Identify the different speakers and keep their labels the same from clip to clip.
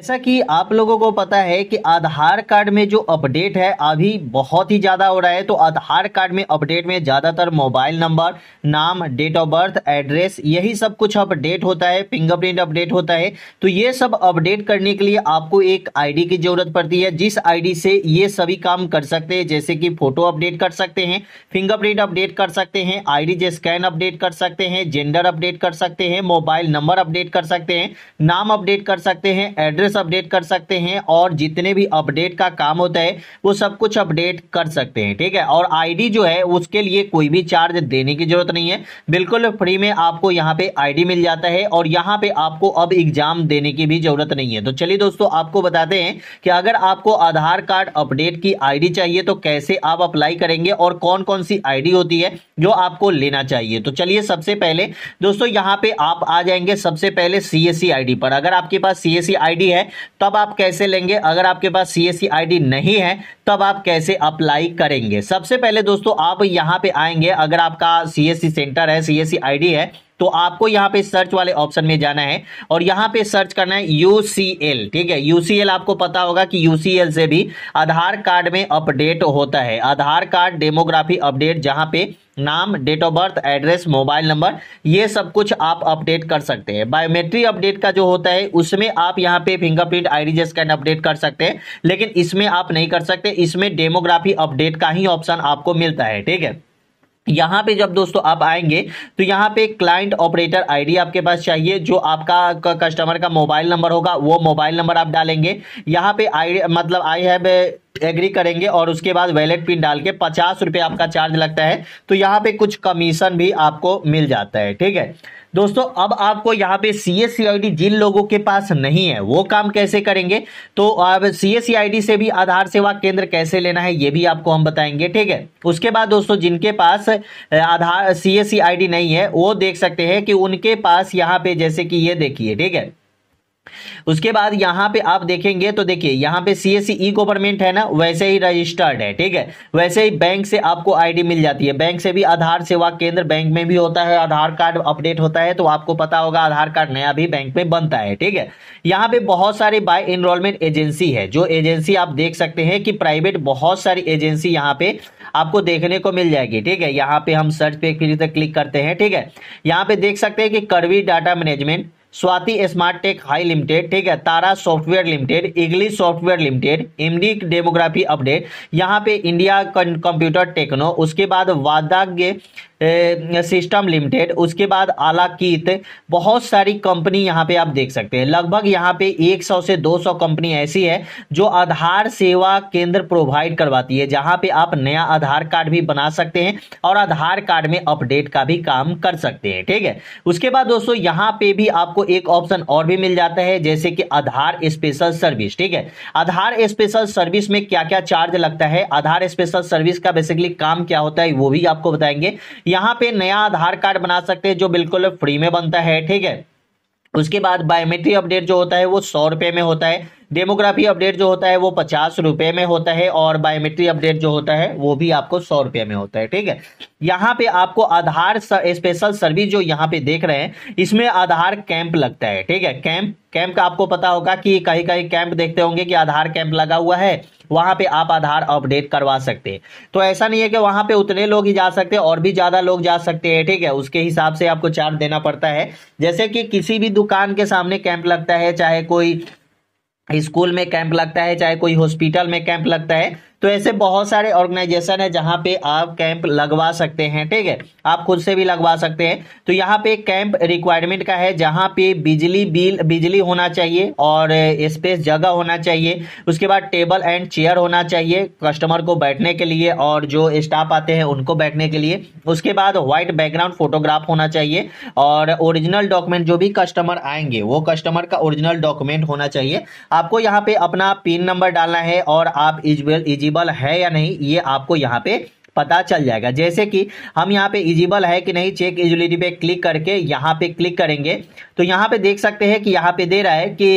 Speaker 1: जैसा कि आप लोगों को पता है कि आधार कार्ड में जो अपडेट है अभी बहुत ही ज़्यादा हो रहा है तो आधार कार्ड में अपडेट में ज़्यादातर मोबाइल नंबर नाम डेट ऑफ बर्थ एड्रेस यही सब कुछ अपडेट होता है फिंगरप्रिंट अपडेट होता है तो ये सब अपडेट करने के लिए आपको एक आईडी की ज़रूरत पड़ती है जिस आई से ये सभी काम कर सकते हैं जैसे कि फ़ोटो अपडेट कर सकते हैं फिंगरप्रिंट अपडेट कर सकते हैं आई डी स्कैन अपडेट कर सकते हैं जेंडर अपडेट कर सकते हैं मोबाइल नंबर अपडेट कर सकते हैं नाम अपडेट कर सकते हैं एड्रेस एड्रेस अपडेट कर सकते हैं और जितने भी अपडेट का काम होता है वो सब कुछ अपडेट कर सकते हैं ठीक है और आईडी जो है उसके लिए कोई भी चार्ज देने की जरूरत नहीं है बिल्कुल फ्री में आपको यहाँ पे आईडी मिल जाता है और यहाँ पे आपको अब एग्जाम देने की भी जरूरत नहीं है तो चलिए दोस्तों आपको बताते हैं कि अगर आपको आधार कार्ड अपडेट की आईडी चाहिए तो कैसे आप अप्लाई करेंगे और कौन कौन सी आई होती है जो आपको लेना चाहिए तो चलिए सबसे पहले दोस्तों यहाँ पे आप आ जाएंगे सबसे पहले सीएससी एस e पर अगर आपके पास सी एस e है है तब आप कैसे लेंगे अगर आपके पास सी एस नहीं है तब आप कैसे अप्लाई करेंगे सबसे पहले दोस्तों आप यहाँ पे आएंगे अगर आपका सी सेंटर है सी एस है तो आपको यहां पे सर्च वाले ऑप्शन में जाना है और यहां पे सर्च करना है यूसीएल ठीक है यूसीएल आपको पता होगा कि यूसीएल से भी आधार कार्ड में अपडेट होता है आधार कार्ड डेमोग्राफी अपडेट जहां पे नाम date of birth address mobile number ये सब कुछ आप अपडेट कर सकते हैं बायोमेट्रिक अपडेट का जो होता है उसमें आप यहाँ पे फिंगरप्रिंट आईडी स्कैन अपडेट कर सकते हैं लेकिन इसमें आप नहीं कर सकते इसमें डेमोग्राफी अपडेट का ही ऑप्शन आपको मिलता है ठीक है यहाँ पे जब दोस्तों आप आएंगे तो यहाँ पे क्लाइंट ऑपरेटर आईडी आपके पास चाहिए जो आपका कस्टमर का मोबाइल नंबर होगा वो मोबाइल नंबर आप डालेंगे यहाँ पे आई मतलब आई हैव एग्री करेंगे और उसके बाद वैलेट पिन डाल के पचास रुपये आपका चार्ज लगता है तो यहाँ पे कुछ कमीशन भी आपको मिल जाता है ठीक है दोस्तों अब आपको यहाँ पे सी एस जिन लोगों के पास नहीं है वो काम कैसे करेंगे तो अब सी एस से भी आधार सेवा केंद्र कैसे लेना है ये भी आपको हम बताएंगे ठीक है उसके बाद दोस्तों जिनके पास आधार सी एस नहीं है वो देख सकते हैं कि उनके पास यहाँ पे जैसे कि ये देखिए ठीक है उसके बाद यहाँ पे आप देखेंगे तो देखिए यहाँ पे सी एस ई गवर्नमेंट है ना वैसे ही रजिस्टर्ड है ठीक है वैसे ही बैंक से आपको आईडी मिल जाती है बैंक से भी आधार सेवा केंद्र बैंक में भी होता है आधार कार्ड अपडेट होता है तो आपको पता होगा आधार कार्ड नया भी बैंक में बनता है ठीक है यहाँ पे बहुत सारे बाय इनरोलमेंट एजेंसी है जो एजेंसी आप देख सकते हैं कि प्राइवेट बहुत सारी एजेंसी यहाँ पे आपको देखने को मिल जाएगी ठीक है यहाँ पे हम सर्च पे फिर से क्लिक करते हैं ठीक है यहाँ पे देख सकते हैं कि Karvy data management Swati smart tech हाई लिमिटेड ठीक है तारा सॉफ्टवेयर लिमिटेड इग्लिस software limited MD demography update यहाँ पे इंडिया कंप्यूटर टेक्नो उसके बाद वादाग्य सिस्टम लिमिटेड उसके बाद आलाकीत बहुत सारी कंपनी यहाँ पे आप देख सकते हैं लगभग यहाँ पे 100 से 200 कंपनी ऐसी है जो आधार सेवा केंद्र प्रोवाइड करवाती है जहाँ पे आप नया आधार कार्ड भी बना सकते हैं और आधार कार्ड में अपडेट का भी काम कर सकते हैं ठीक है उसके बाद दोस्तों यहाँ पे भी आपको एक ऑप्शन और भी मिल जाता है जैसे कि आधार स्पेशल सर्विस ठीक है आधार स्पेशल सर्विस में क्या क्या चार्ज लगता है आधार स्पेशल सर्विस का बेसिकली काम क्या होता है वो भी आपको बताएंगे यहाँ पे नया आधार कार्ड बना सकते हैं जो बिल्कुल फ्री में बनता है ठीक है उसके बाद बायोमेट्रिक अपडेट जो होता है वो सौ रुपए में होता है डेमोग्राफी अपडेट जो होता है वो पचास रुपए में होता है और बायोमेट्रिक अपडेट जो होता है वो भी आपको सौ रुपये में होता है ठीक है यहाँ पे आपको आधार स्पेशल सर्विस जो यहाँ पे देख रहे हैं इसमें आधार कैंप लगता है ठीक है कैंप कैंप का आपको पता होगा कि कहीं कहीं कैंप देखते होंगे कि आधार कैंप लगा हुआ है वहां पे आप आधार अपडेट करवा सकते हैं तो ऐसा नहीं है कि वहां पे उतने लोग ही जा सकते हैं और भी ज्यादा लोग जा सकते हैं ठीक है उसके हिसाब से आपको चार्ज देना पड़ता है जैसे कि किसी भी दुकान के सामने कैंप लगता है चाहे कोई स्कूल में कैंप लगता है चाहे कोई हॉस्पिटल में कैंप लगता है तो ऐसे बहुत सारे ऑर्गेनाइजेशन है जहां पे आप कैंप लगवा सकते हैं ठीक है आप खुद से भी लगवा सकते हैं तो यहाँ पे कैंप रिक्वायरमेंट का है जहां पे बिजली बिल बिजली होना चाहिए और स्पेस जगह होना चाहिए उसके बाद टेबल एंड चेयर होना चाहिए कस्टमर को बैठने के लिए और जो स्टाफ आते हैं उनको बैठने के लिए उसके बाद व्हाइट बैकग्राउंड फोटोग्राफ होना चाहिए और ओरिजिनल डॉक्यूमेंट जो भी कस्टमर आएंगे वो कस्टमर का ओरिजिनल डॉक्यूमेंट होना चाहिए आपको यहाँ पे अपना पिन नंबर डालना है और आप इजिबल इजिबल इजिबल है या नहीं ये आपको यहाँ पे पता चल जाएगा जैसे कि हम यहाँ पे इजिबल है कि नहीं चेक इजिलिटी पे क्लिक करके यहाँ पे क्लिक करेंगे तो यहाँ पे देख सकते हैं कि यहाँ पे दे रहा है कि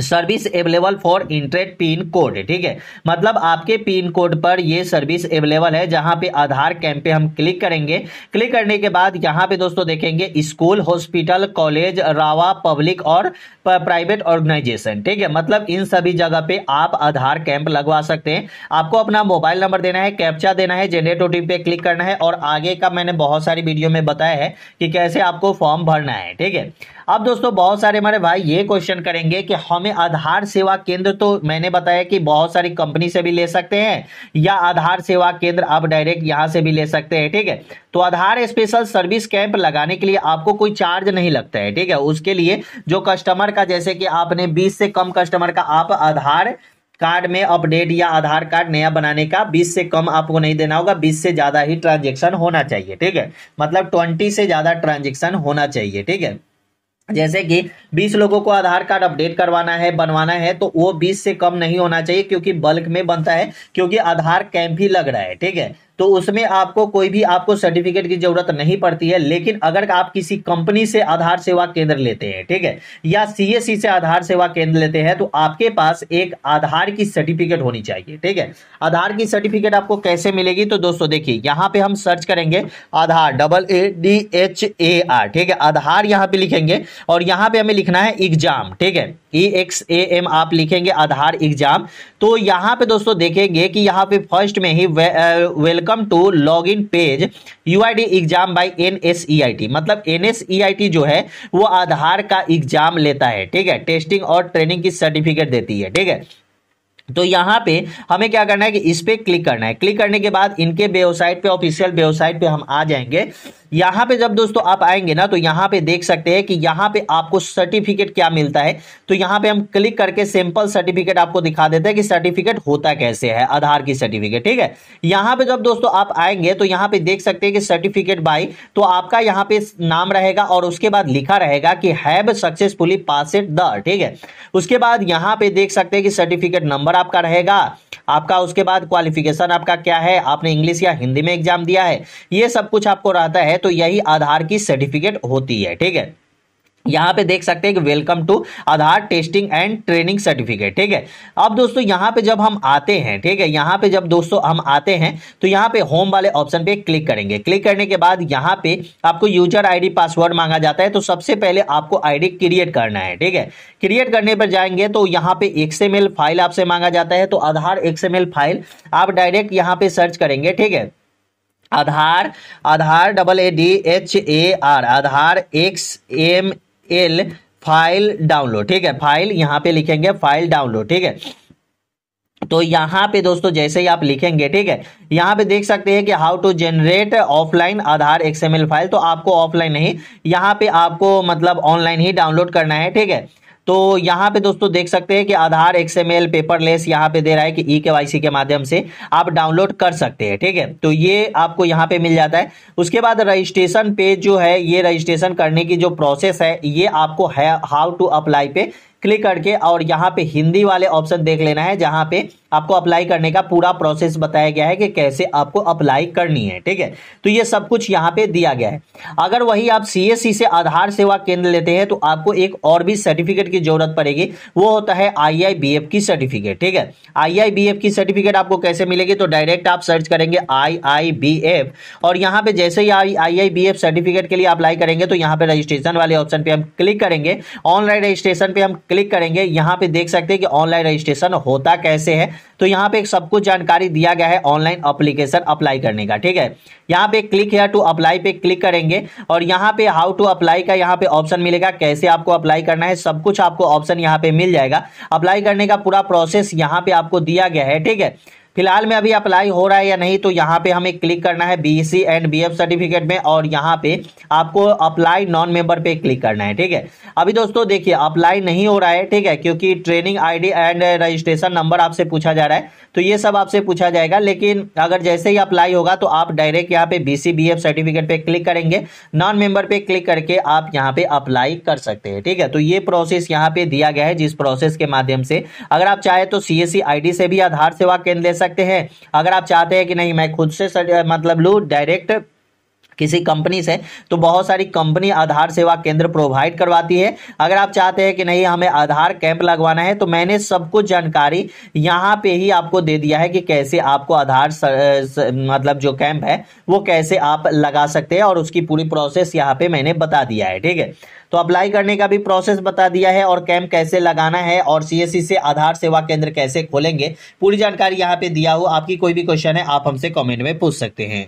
Speaker 1: service available for internet pin code ठीक है मतलब आपके पिन कोड पर यह सर्विस अवेलेबल है जहां पे आधार कैंप पे हम क्लिक करेंगे क्लिक करने के बाद यहां पे दोस्तों देखेंगे स्कूल हॉस्पिटल कॉलेज रावा पब्लिक और प्राइवेट ऑर्गेनाइजेशन ठीक है मतलब इन सभी जगह पे आप आधार कैंप लगवा सकते हैं आपको अपना मोबाइल नंबर देना है कैप्चा देना है जेनरेट ओटीपी पे क्लिक करना है और आगे का मैंने बहुत सारी वीडियो में बताया है कि कैसे आपको फॉर्म भरना है ठीक है अब दोस्तों बहुत सारे हमारे भाई ये क्वेश्चन करेंगे कि हम हमें आधार सेवा केंद्र तो मैंने बताया कि बहुत सारी कंपनी से भी ले सकते हैं या आधार सेवा केंद्र आप डायरेक्ट यहाँ से भी ले सकते हैं ठीक है तो आधार स्पेशल सर्विस कैंप लगाने के लिए आपको कोई चार्ज नहीं लगता है ठीक है उसके लिए जो कस्टमर का जैसे कि आपने बीस से कम कस्टमर का आप आधार कार्ड में अपडेट या आधार कार्ड नया बनाने का 20 से कम आपको नहीं देना होगा 20 से ज़्यादा ही ट्रांजेक्शन होना चाहिए ठीक है मतलब 20 से ज़्यादा ट्रांजेक्शन होना चाहिए ठीक है जैसे कि 20 लोगों को आधार कार्ड अपडेट करवाना है बनवाना है तो वो 20 से कम नहीं होना चाहिए क्योंकि बल्क में बनता है क्योंकि आधार कैंप भी लग रहा है ठीक है तो उसमें आपको कोई भी आपको सर्टिफिकेट की जरूरत नहीं पड़ती है लेकिन अगर आप किसी कंपनी से आधार सेवा केंद्र लेते हैं ठीक है या सीएससी e से आधार सेवा केंद्र लेते हैं तो आपके पास एक आधार की सर्टिफिकेट होनी चाहिए ठीक है आधार की सर्टिफिकेट आपको कैसे मिलेगी तो दोस्तों देखिए यहां पर हम सर्च करेंगे Aadhaar double A D H A R ठीक है आधार यहां पर लिखेंगे और यहां पर हमें लिखना है एग्जाम ठीक है ई एक्स ए एम आप लिखेंगे आधार एग्जाम तो यहां पर दोस्तों देखेंगे कि यहां पर फर्स्ट में ही welcome welcome to login page you exam by N मतलब एन e जो है वो आधार का एग्जाम लेता है ठीक है टेस्टिंग और ट्रेनिंग की सर्टिफिकेट देती है ठीक है तो यहाँ पे हमें क्या करना है कि इस पर क्लिक करना है क्लिक करने के बाद इनके वेबसाइट पे ऑफिशियल वेबसाइट पे हम आ जाएंगे यहाँ पे जब दोस्तों आप आएंगे ना तो यहाँ पे देख सकते हैं कि यहाँ पे आपको सर्टिफिकेट क्या मिलता है तो यहाँ पे हम क्लिक करके सिंपल सर्टिफिकेट आपको दिखा देते हैं कि सर्टिफिकेट होता कैसे है आधार की सर्टिफिकेट ठीक है यहाँ पे जब दोस्तों आप आएंगे तो यहाँ पे देख सकते हैं कि सर्टिफिकेट बाई तो आपका यहाँ पे नाम रहेगा और उसके बाद लिखा रहेगा कि have successfully pass it the ठीक है उसके बाद यहाँ पे देख सकते हैं कि सर्टिफिकेट नंबर आपका रहेगा आपका उसके बाद क्वालिफिकेशन आपका क्या है आपने इंग्लिश या हिंदी में एग्जाम दिया है ये सब कुछ आपको रहता है तो यही आधार की सर्टिफिकेट होती है ठीक है यहाँ पे देख सकते हैं कि welcome to Aadhaar testing and training certificate ठीक है अब दोस्तों यहाँ पे जब हम आते हैं ठीक है यहाँ पे जब दोस्तों हम आते हैं तो यहाँ पे होम वाले ऑप्शन पे क्लिक करेंगे क्लिक करने के बाद यहाँ पे आपको यूजर आईडी पासवर्ड मांगा जाता है तो सबसे पहले आपको आईडी क्रिएट करना है ठीक है क्रिएट करने पर जाएंगे तो यहाँ पे एक्सएमएल फाइल आपसे मांगा जाता है तो आधार एक्सएमएल फाइल आप डायरेक्ट यहाँ पे सर्च करेंगे ठीक है Aadhaar Aadhaar double A D H A R Aadhaar X M L file download ठीक है फाइल यहां पे लिखेंगे फाइल डाउनलोड ठीक है तो यहाँ पे दोस्तों जैसे ही आप लिखेंगे ठीक है यहाँ पे देख सकते हैं कि how to generate offline Aadhaar XML file तो आपको ऑफलाइन नहीं यहाँ पे आपको मतलब ऑनलाइन ही डाउनलोड करना है ठीक है तो यहाँ पे दोस्तों देख सकते हैं कि आधार एक्सएमएल पेपरलेस यहाँ पे दे रहा है कि ई e के के माध्यम से आप डाउनलोड कर सकते हैं ठीक है तो ये आपको यहाँ पे मिल जाता है उसके बाद रजिस्ट्रेशन पेज जो है ये रजिस्ट्रेशन करने की जो प्रोसेस है ये आपको हाउ टू अप्लाई पे क्लिक करके और यहाँ पे हिंदी वाले ऑप्शन देख लेना है जहाँ पे आपको अप्लाई करने का पूरा प्रोसेस बताया गया है कि कैसे आपको अप्लाई करनी है ठीक है तो ये सब कुछ यहाँ पे दिया गया है अगर वही आप सीएससी e से आधार सेवा केंद्र लेते हैं तो आपको एक और भी सर्टिफिकेट की जरूरत पड़ेगी वो होता है एफ की सर्टिफिकेट ठीक है एफ की सर्टिफिकेट आपको कैसे मिलेगी तो डायरेक्ट आप सर्च करेंगे एफ और यहाँ पे जैसे ही एफ सर्टिफिकेट के लिए अप्लाई करेंगे तो यहाँ पे रजिस्ट्रेशन वाले ऑप्शन पे हम क्लिक करेंगे ऑनलाइन रजिस्ट्रेशन पे हम क्लिक करेंगे यहाँ पे देख सकते हैं कि ऑनलाइन रजिस्ट्रेशन होता कैसे है तो यहाँ पे एक सब कुछ जानकारी दिया गया है ऑनलाइन अप्लीकेशन अप्लाई करने का ठीक है यहाँ पे क्लिक हेयर टू अप्लाई पे क्लिक करेंगे और यहाँ पे हाउ टू अप्लाई का यहाँ पे ऑप्शन मिलेगा कैसे आपको अप्लाई करना है सब कुछ आपको ऑप्शन यहाँ पे मिल जाएगा अप्लाई करने का पूरा प्रोसेस यहाँ पे आपको दिया गया है ठीक है फिलहाल में अभी अप्लाई हो रहा है या नहीं तो यहाँ पे हमें क्लिक करना है सी एंड बीएफ सर्टिफिकेट में और यहाँ पे आपको अप्लाई नॉन मेंबर पे क्लिक करना है ठीक है अभी दोस्तों देखिए अप्लाई नहीं हो रहा है ठीक है क्योंकि training ID and registration number आपसे पूछा जा रहा है तो ये सब आपसे पूछा जाएगा लेकिन अगर जैसे ही अप्लाई होगा तो आप डायरेक्ट यहाँ पे सी बी सर्टिफिकेट पे क्लिक करेंगे नॉन मेंबर पे क्लिक करके आप यहाँ पे अप्लाई कर सकते हैं ठीक है तो ये प्रोसेस यहाँ पे दिया गया है जिस प्रोसेस के माध्यम से अगर आप चाहे तो सी एस e, से भी आधार सेवा केंद्र सकते हैं अगर आप चाहते हैं कि नहीं मैं खुद से मतलब लूँ डायरेक्ट किसी कंपनी से तो बहुत सारी कंपनी आधार सेवा केंद्र प्रोवाइड करवाती है अगर आप चाहते हैं कि नहीं हमें आधार कैंप लगवाना है तो मैंने सब कुछ जानकारी यहाँ पे ही आपको दे दिया है कि कैसे आपको आधार स, स, मतलब जो कैंप है वो कैसे आप लगा सकते हैं और उसकी पूरी प्रोसेस यहाँ पे मैंने बता दिया है ठीक है तो अप्लाई करने का भी प्रोसेस बता दिया है और कैंप कैसे लगाना है और सीएससी e से आधार सेवा केंद्र कैसे खोलेंगे पूरी जानकारी यहाँ पे दिया हो आपकी कोई भी क्वेश्चन है आप हमसे कॉमेंट में पूछ सकते हैं